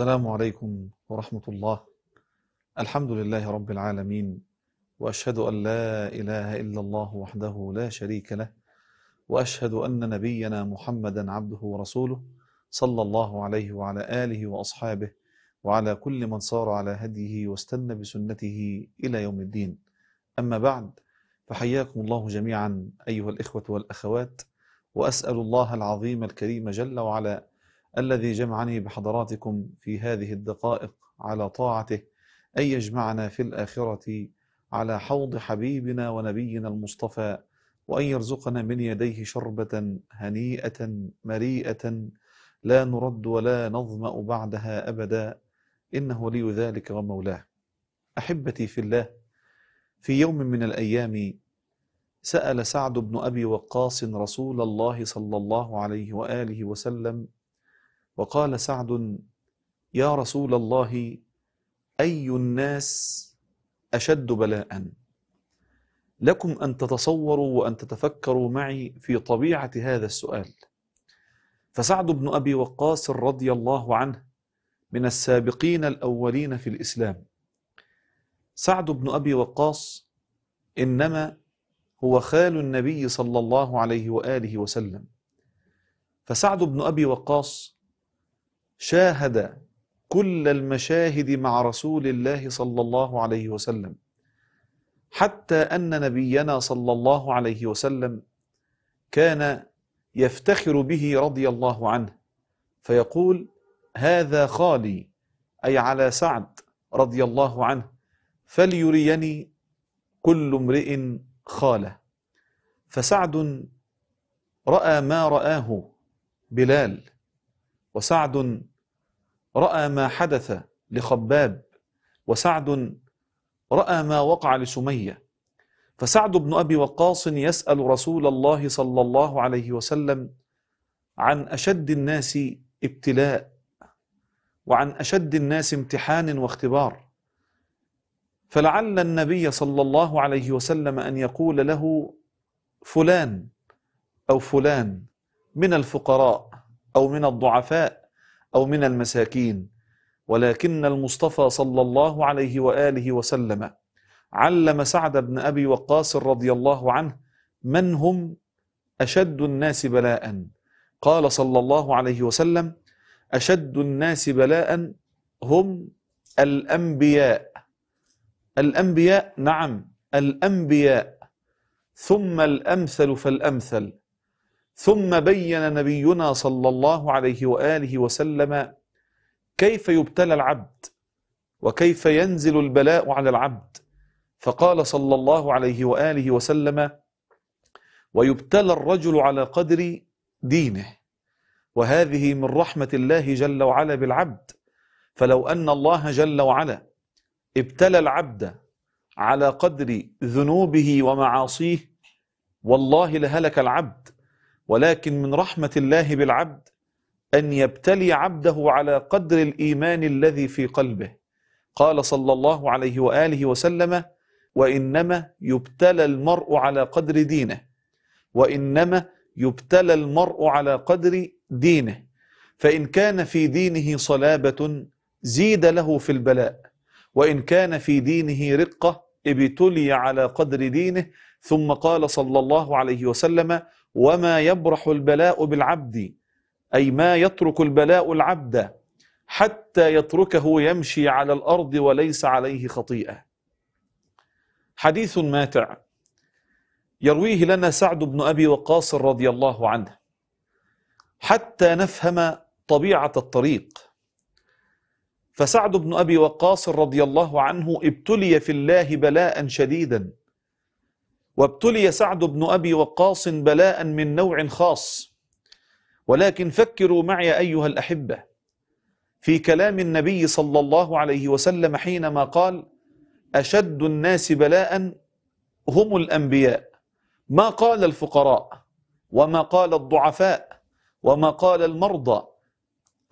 السلام عليكم ورحمة الله الحمد لله رب العالمين وأشهد أن لا إله إلا الله وحده لا شريك له وأشهد أن نبينا محمدا عبده ورسوله صلى الله عليه وعلى آله وأصحابه وعلى كل من صار على هديه واستنى بسنته إلى يوم الدين أما بعد فحياكم الله جميعا أيها الإخوة والأخوات وأسأل الله العظيم الكريم جل وعلا الذي جمعني بحضراتكم في هذه الدقائق على طاعته أن يجمعنا في الآخرة على حوض حبيبنا ونبينا المصطفى وأن يرزقنا من يديه شربة هنيئة مريئة لا نرد ولا نظمأ بعدها أبدا إنه ولي ذلك ومولاه أحبتي في الله في يوم من الأيام سأل سعد بن أبي وقاص رسول الله صلى الله عليه وآله وسلم وقال سعد يا رسول الله أي الناس أشد بلاء لكم أن تتصوروا وأن تتفكروا معي في طبيعة هذا السؤال فسعد بن أبي وقاص رضي الله عنه من السابقين الأولين في الإسلام سعد بن أبي وقاص إنما هو خال النبي صلى الله عليه وآله وسلم فسعد بن أبي وقاص شاهد كل المشاهد مع رسول الله صلى الله عليه وسلم حتى أن نبينا صلى الله عليه وسلم كان يفتخر به رضي الله عنه فيقول هذا خالي أي على سعد رضي الله عنه فليريني كل امرئ خاله فسعد رأى ما رآه بلال وسعد رأى ما حدث لخباب وسعد رأى ما وقع لسمية فسعد بن أبي وقاص يسأل رسول الله صلى الله عليه وسلم عن أشد الناس ابتلاء وعن أشد الناس امتحان واختبار فلعل النبي صلى الله عليه وسلم أن يقول له فلان أو فلان من الفقراء أو من الضعفاء أو من المساكين ولكن المصطفى صلى الله عليه وآله وسلم علم سعد بن أبي وقاص رضي الله عنه من هم أشد الناس بلاء قال صلى الله عليه وسلم أشد الناس بلاء هم الأنبياء الأنبياء نعم الأنبياء ثم الأمثل فالأمثل ثم بين نبينا صلى الله عليه وآله وسلم كيف يبتلى العبد وكيف ينزل البلاء على العبد فقال صلى الله عليه وآله وسلم ويبتلى الرجل على قدر دينه وهذه من رحمة الله جل وعلا بالعبد فلو أن الله جل وعلا ابتلى العبد على قدر ذنوبه ومعاصيه والله لهلك العبد ولكن من رحمة الله بالعبد أن يبتلي عبده على قدر الإيمان الذي في قلبه قال صلى الله عليه وآله وسلم وإنما يبتلى المرء على قدر دينه وإنما يبتلى المرء على قدر دينه فإن كان في دينه صلابة زيد له في البلاء وإن كان في دينه رقة ابتلي على قدر دينه ثم قال صلى الله عليه وسلم وما يبرح البلاء بالعبد أي ما يترك البلاء العبد حتى يتركه يمشي على الأرض وليس عليه خطيئة حديث ماتع يرويه لنا سعد بن أبي وقاص رضي الله عنه حتى نفهم طبيعة الطريق فسعد بن أبي وقاص رضي الله عنه ابتلي في الله بلاء شديدا وابتلي سعد بن أبي وقاص بلاء من نوع خاص ولكن فكروا معي أيها الأحبة في كلام النبي صلى الله عليه وسلم حينما قال أشد الناس بلاء هم الأنبياء ما قال الفقراء وما قال الضعفاء وما قال المرضى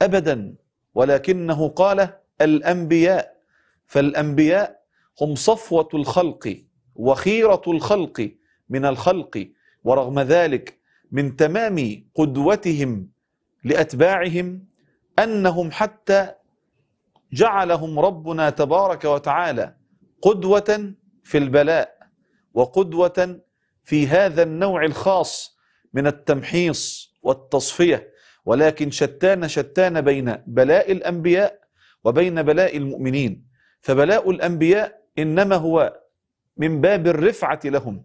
أبدا ولكنه قال الأنبياء فالأنبياء هم صفوة الخلق وخيرة الخلق من الخلق ورغم ذلك من تمام قدوتهم لأتباعهم أنهم حتى جعلهم ربنا تبارك وتعالى قدوة في البلاء وقدوة في هذا النوع الخاص من التمحيص والتصفية ولكن شتان شتان بين بلاء الأنبياء وبين بلاء المؤمنين فبلاء الأنبياء إنما هو من باب الرفعة لهم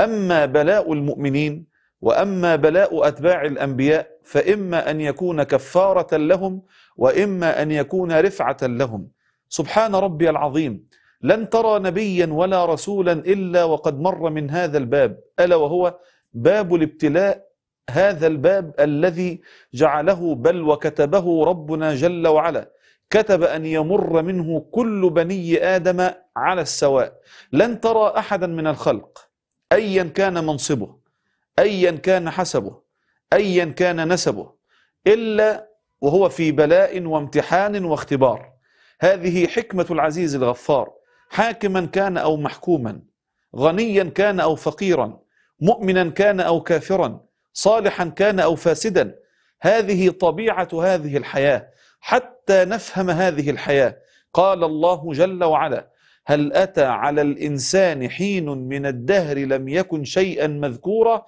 أما بلاء المؤمنين وأما بلاء أتباع الأنبياء فإما أن يكون كفارة لهم وإما أن يكون رفعة لهم سبحان ربي العظيم لن ترى نبيا ولا رسولا إلا وقد مر من هذا الباب ألا وهو باب الابتلاء هذا الباب الذي جعله بل وكتبه ربنا جل وعلا كتب أن يمر منه كل بني آدم على السواء لن ترى أحدا من الخلق أيا كان منصبه أيا كان حسبه أيا كان نسبه إلا وهو في بلاء وامتحان واختبار هذه حكمة العزيز الغفار حاكما كان أو محكوما غنيا كان أو فقيرا مؤمنا كان أو كافرا صالحا كان أو فاسدا هذه طبيعة هذه الحياة حتى حتى نفهم هذه الحياة قال الله جل وعلا هل أتى على الإنسان حين من الدهر لم يكن شيئا مذكورا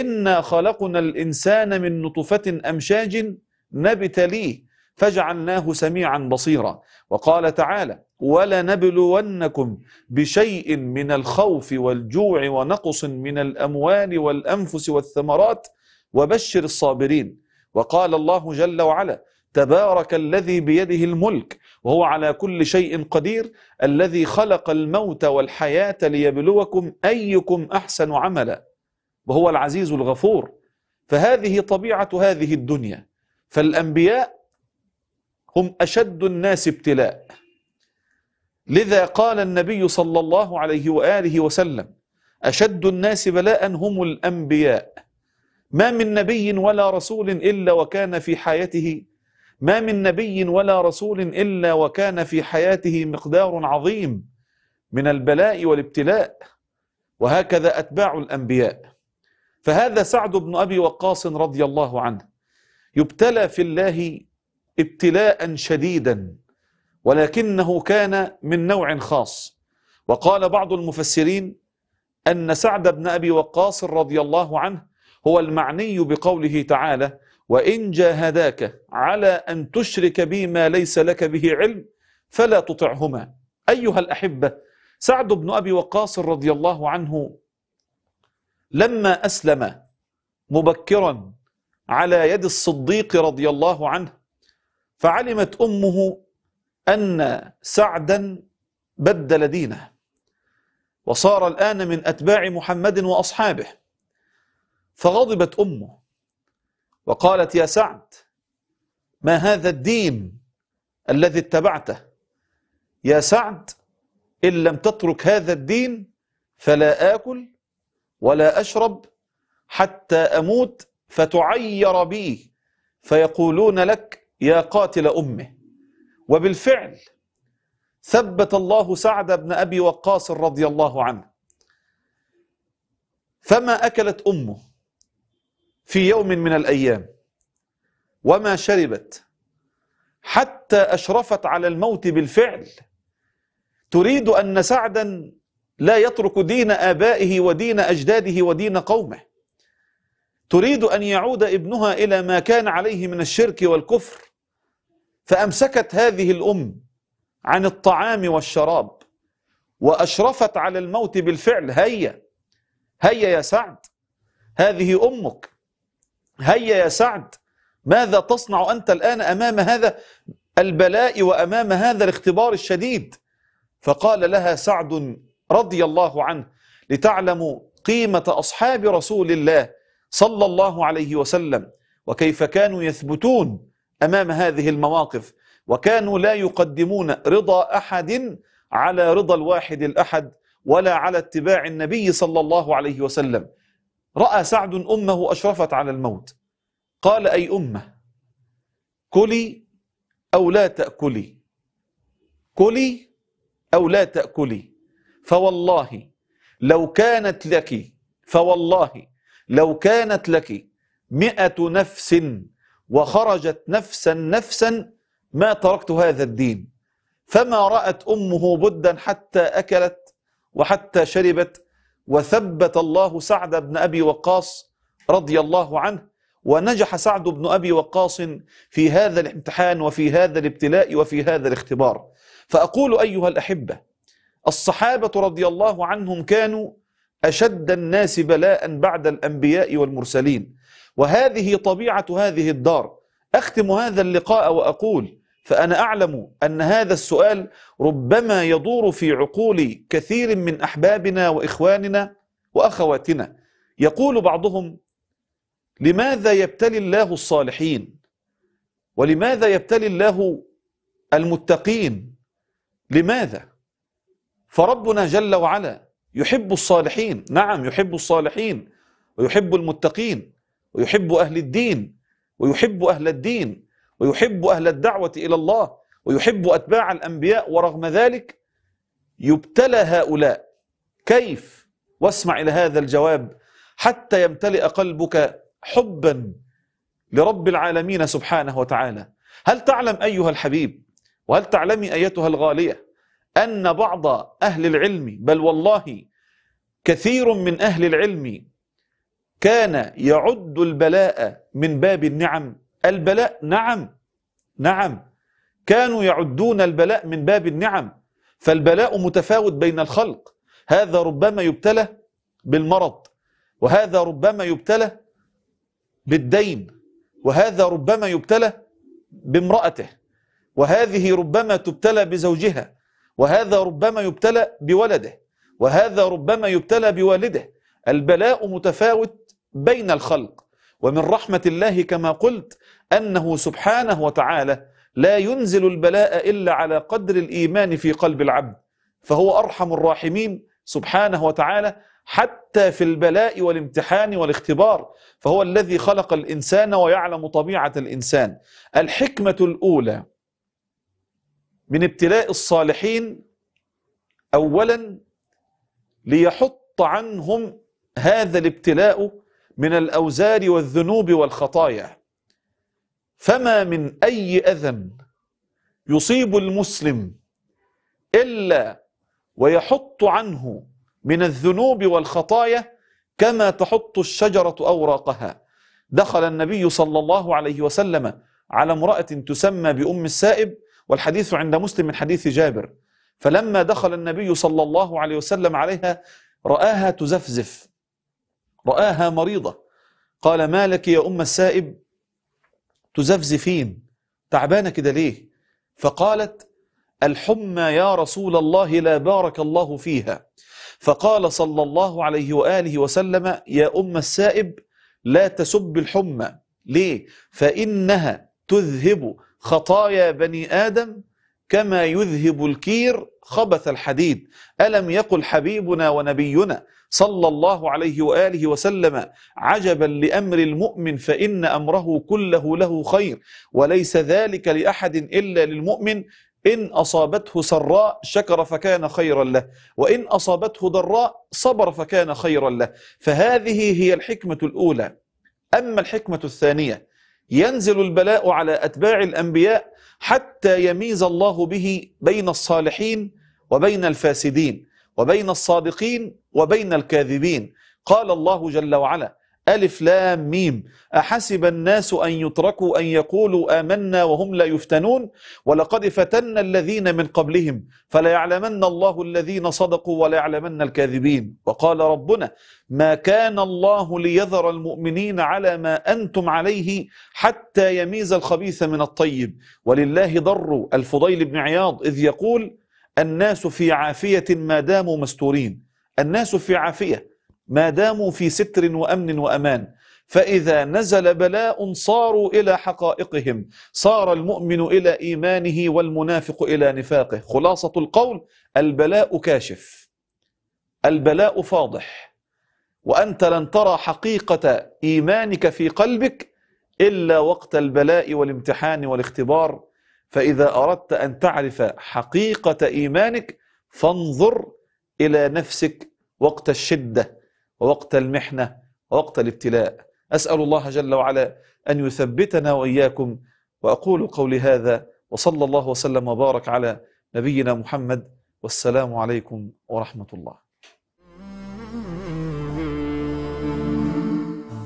إنا خلقنا الإنسان من نطفة أمشاج نبت ليه فجعلناه سميعا بصيرا وقال تعالى ولنبلونكم بشيء من الخوف والجوع ونقص من الأموال والأنفس والثمرات وبشر الصابرين وقال الله جل وعلا تبارك الذي بيده الملك وهو على كل شيء قدير الذي خلق الموت والحياة ليبلوكم أيكم أحسن عملا وهو العزيز الغفور فهذه طبيعة هذه الدنيا فالأنبياء هم أشد الناس ابتلاء لذا قال النبي صلى الله عليه وآله وسلم أشد الناس بلاء هم الأنبياء ما من نبي ولا رسول إلا وكان في حياته ما من نبي ولا رسول إلا وكان في حياته مقدار عظيم من البلاء والابتلاء وهكذا أتباع الأنبياء فهذا سعد بن أبي وقاص رضي الله عنه يبتلى في الله ابتلاء شديدا ولكنه كان من نوع خاص وقال بعض المفسرين أن سعد بن أبي وقاص رضي الله عنه هو المعني بقوله تعالى وإن جاهداك على أن تشرك بي ما ليس لك به علم فلا تطعهما أيها الأحبة سعد بن أبي وقاص رضي الله عنه لما أسلم مبكرا على يد الصديق رضي الله عنه فعلمت أمه أن سعدا بدل دينه وصار الآن من أتباع محمد وأصحابه فغضبت أمه وقالت يا سعد ما هذا الدين الذي اتبعته يا سعد إن لم تترك هذا الدين فلا آكل ولا أشرب حتى أموت فتعير بي فيقولون لك يا قاتل أمه وبالفعل ثبت الله سعد بن أبي وقاص رضي الله عنه فما أكلت أمه في يوم من الأيام وما شربت حتى أشرفت على الموت بالفعل تريد أن سعدا لا يترك دين آبائه ودين أجداده ودين قومه تريد أن يعود ابنها إلى ما كان عليه من الشرك والكفر فأمسكت هذه الأم عن الطعام والشراب وأشرفت على الموت بالفعل هيا هيا يا سعد هذه أمك هيا يا سعد ماذا تصنع أنت الآن أمام هذا البلاء وأمام هذا الاختبار الشديد فقال لها سعد رضي الله عنه لتعلموا قيمة أصحاب رسول الله صلى الله عليه وسلم وكيف كانوا يثبتون أمام هذه المواقف وكانوا لا يقدمون رضا أحد على رضا الواحد الأحد ولا على اتباع النبي صلى الله عليه وسلم رأى سعد أمه أشرفت على الموت قال أي أمه كلي أو لا تأكلي كلي أو لا تأكلي فوالله لو كانت لك فوالله لو كانت لك مئة نفس وخرجت نفسا نفسا ما تركت هذا الدين فما رأت أمه بدا حتى أكلت وحتى شربت وثبت الله سعد بن أبي وقاص رضي الله عنه ونجح سعد بن أبي وقاص في هذا الامتحان وفي هذا الابتلاء وفي هذا الاختبار فأقول أيها الأحبة الصحابة رضي الله عنهم كانوا أشد الناس بلاء بعد الأنبياء والمرسلين وهذه طبيعة هذه الدار أختم هذا اللقاء وأقول فأنا أعلم أن هذا السؤال ربما يدور في عقول كثير من أحبابنا وإخواننا وأخواتنا يقول بعضهم لماذا يبتلي الله الصالحين ولماذا يبتلي الله المتقين لماذا فربنا جل وعلا يحب الصالحين نعم يحب الصالحين ويحب المتقين ويحب أهل الدين ويحب أهل الدين ويحب أهل الدعوة إلى الله ويحب أتباع الأنبياء ورغم ذلك يبتلى هؤلاء كيف واسمع إلى هذا الجواب حتى يمتلئ قلبك حبا لرب العالمين سبحانه وتعالى هل تعلم أيها الحبيب وهل تعلمي أيتها الغالية أن بعض أهل العلم بل والله كثير من أهل العلم كان يعد البلاء من باب النعم البلاء نعم نعم كانوا يعدون البلاء من باب النعم فالبلاء متفاوت بين الخلق هذا ربما يبتلى بالمرض وهذا ربما يبتلى بالدين وهذا ربما يبتلى بامرأته وهذه ربما تبتلى بزوجها وهذا ربما يبتلى بولده وهذا ربما يبتلى بوالده البلاء متفاوت بين الخلق ومن رحمة الله كما قلت أنه سبحانه وتعالى لا ينزل البلاء إلا على قدر الإيمان في قلب العبد فهو أرحم الراحمين سبحانه وتعالى حتى في البلاء والامتحان والاختبار فهو الذي خلق الإنسان ويعلم طبيعة الإنسان الحكمة الأولى من ابتلاء الصالحين أولا ليحط عنهم هذا الابتلاء من الأوزار والذنوب والخطايا فما من أي أذى يصيب المسلم إلا ويحط عنه من الذنوب والخطايا كما تحط الشجرة أوراقها دخل النبي صلى الله عليه وسلم على امرأة تسمى بأم السائب والحديث عند مسلم من حديث جابر فلما دخل النبي صلى الله عليه وسلم عليها رآها تزفزف رآها مريضة قال ما لك يا أم السائب تزفزفين تعبانة كده ليه فقالت الحمى يا رسول الله لا بارك الله فيها فقال صلى الله عليه وآله وسلم يا أم السائب لا تسب الحمى ليه فإنها تذهب خطايا بني آدم كما يذهب الكير خبث الحديد ألم يقل حبيبنا ونبينا صلى الله عليه وآله وسلم عجبا لأمر المؤمن فإن أمره كله له خير وليس ذلك لأحد إلا للمؤمن إن أصابته سراء شكر فكان خيرا له وإن أصابته ضراء صبر فكان خيرا له فهذه هي الحكمة الأولى أما الحكمة الثانية ينزل البلاء على أتباع الأنبياء حتى يميز الله به بين الصالحين وبين الفاسدين وبين الصادقين وبين الكاذبين قال الله جل وعلا ألف لام ميم أحسب الناس أن يتركوا أن يقولوا آمنا وهم لا يفتنون ولقد فتنا الذين من قبلهم فليعلمن الله الذين صدقوا وليعلمن الكاذبين وقال ربنا ما كان الله ليذر المؤمنين على ما أنتم عليه حتى يميز الخبيث من الطيب ولله ضر الفضيل بن عياض إذ يقول الناس في عافية ما داموا مستورين الناس في عافية ما داموا في ستر وأمن وأمان فإذا نزل بلاء صاروا إلى حقائقهم صار المؤمن إلى إيمانه والمنافق إلى نفاقه خلاصة القول البلاء كاشف البلاء فاضح وأنت لن ترى حقيقة إيمانك في قلبك إلا وقت البلاء والامتحان والاختبار فإذا أردت أن تعرف حقيقة إيمانك فانظر إلى نفسك وقت الشدة ووقت المحنة ووقت الابتلاء أسأل الله جل وعلا أن يثبتنا وإياكم وأقول قولي هذا وصلى الله وسلم وبارك على نبينا محمد والسلام عليكم ورحمة الله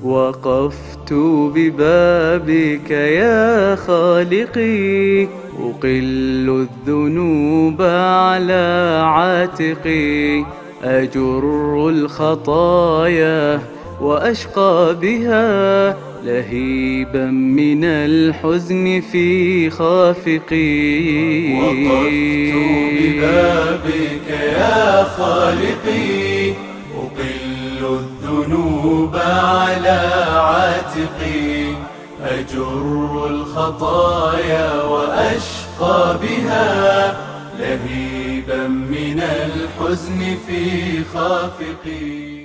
وقفت ببابك يا خالقي أقل الذنوب على عاتقي أجر الخطايا وأشقى بها لهيبا من الحزن في خافقي وقفت ببابك يا خالقي أقل الذنوب على عاتقي أجر الخطايا وأشقى بها لهيبا الحزن في خافقي